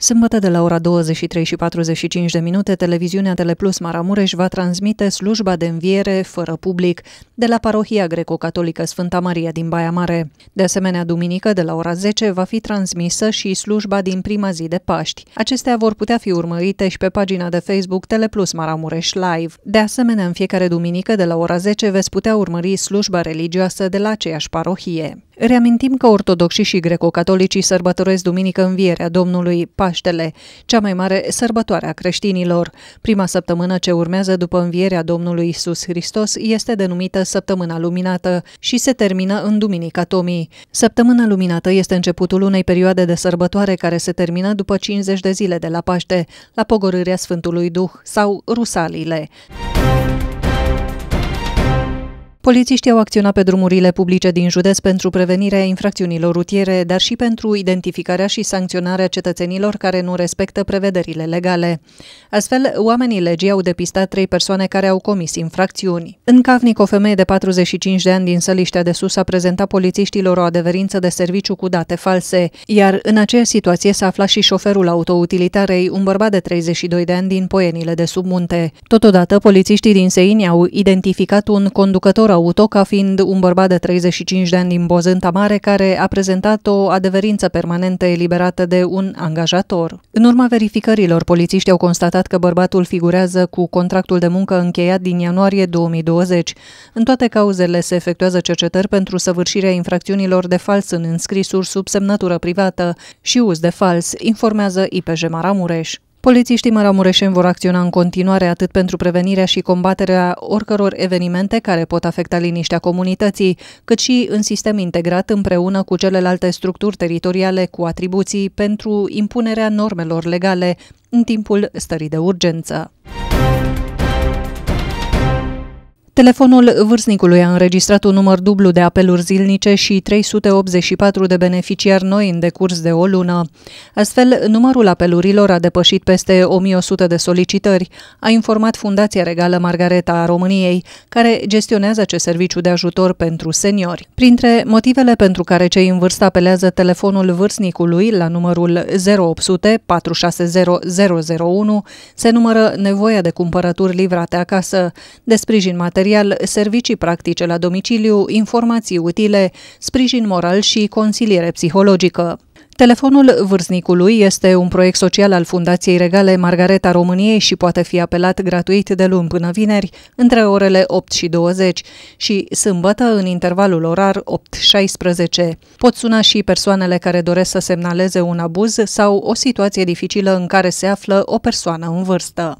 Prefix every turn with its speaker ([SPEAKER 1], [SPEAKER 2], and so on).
[SPEAKER 1] Sâmbătă de la ora 23 și 45 de minute, televiziunea Teleplus Maramureș va transmite slujba de înviere fără public de la parohia greco-catolică Sfânta Maria din Baia Mare. De asemenea, duminică de la ora 10 va fi transmisă și slujba din prima zi de Paști. Acestea vor putea fi urmărite și pe pagina de Facebook Teleplus Maramureș Live. De asemenea, în fiecare duminică de la ora 10 veți putea urmări slujba religioasă de la aceeași parohie. Reamintim că ortodoxii și greco-catolicii sărbătoresc duminică învierea Domnului Paștele, cea mai mare sărbătoare a creștinilor. Prima săptămână ce urmează după învierea Domnului Isus Hristos este denumită Săptămâna Luminată și se termină în Duminica Tomii. Săptămâna Luminată este începutul unei perioade de sărbătoare care se termină după 50 de zile de la Paște, la pogorârea Sfântului Duh sau Rusalile. Polițiștii au acționat pe drumurile publice din județ pentru prevenirea infracțiunilor rutiere, dar și pentru identificarea și sancționarea cetățenilor care nu respectă prevederile legale. Astfel, oamenii legii au depistat trei persoane care au comis infracțiuni. În Cavnic, o femeie de 45 de ani din Săliștea de Sus a prezentat polițiștilor o adeverință de serviciu cu date false, iar în aceeași situație s-a aflat și șoferul autoutilitarei, un bărbat de 32 de ani din Poienile de Submunte. Totodată, polițiștii din Seini au identificat un conducător auto ca fiind un bărbat de 35 de ani din Bozânta Mare care a prezentat o adeverință permanentă eliberată de un angajator. În urma verificărilor, polițiștii au constatat că bărbatul figurează cu contractul de muncă încheiat din ianuarie 2020. În toate cauzele se efectuează cercetări pentru săvârșirea infracțiunilor de fals în înscrisuri sub semnătură privată și uz de fals, informează IPJ Maramureș. Polițiștii maramureșeni vor acționa în continuare atât pentru prevenirea și combaterea oricăror evenimente care pot afecta liniștea comunității, cât și în sistem integrat împreună cu celelalte structuri teritoriale cu atribuții pentru impunerea normelor legale în timpul stării de urgență. Telefonul vârstnicului a înregistrat un număr dublu de apeluri zilnice și 384 de beneficiari noi în decurs de o lună. Astfel, numărul apelurilor a depășit peste 1100 de solicitări, a informat Fundația Regală Margareta a României, care gestionează acest serviciu de ajutor pentru seniori. Printre motivele pentru care cei în vârstă apelează telefonul vârstnicului la numărul 0800 460 001 se numără nevoia de cumpărături livrate acasă, de sprijin material material, servicii practice la domiciliu, informații utile, sprijin moral și consiliere psihologică. Telefonul Vârstnicului este un proiect social al Fundației Regale Margareta României și poate fi apelat gratuit de luni până vineri, între orele 8 și 20 și sâmbătă în intervalul orar 8-16. Pot suna și persoanele care doresc să semnaleze un abuz sau o situație dificilă în care se află o persoană în vârstă.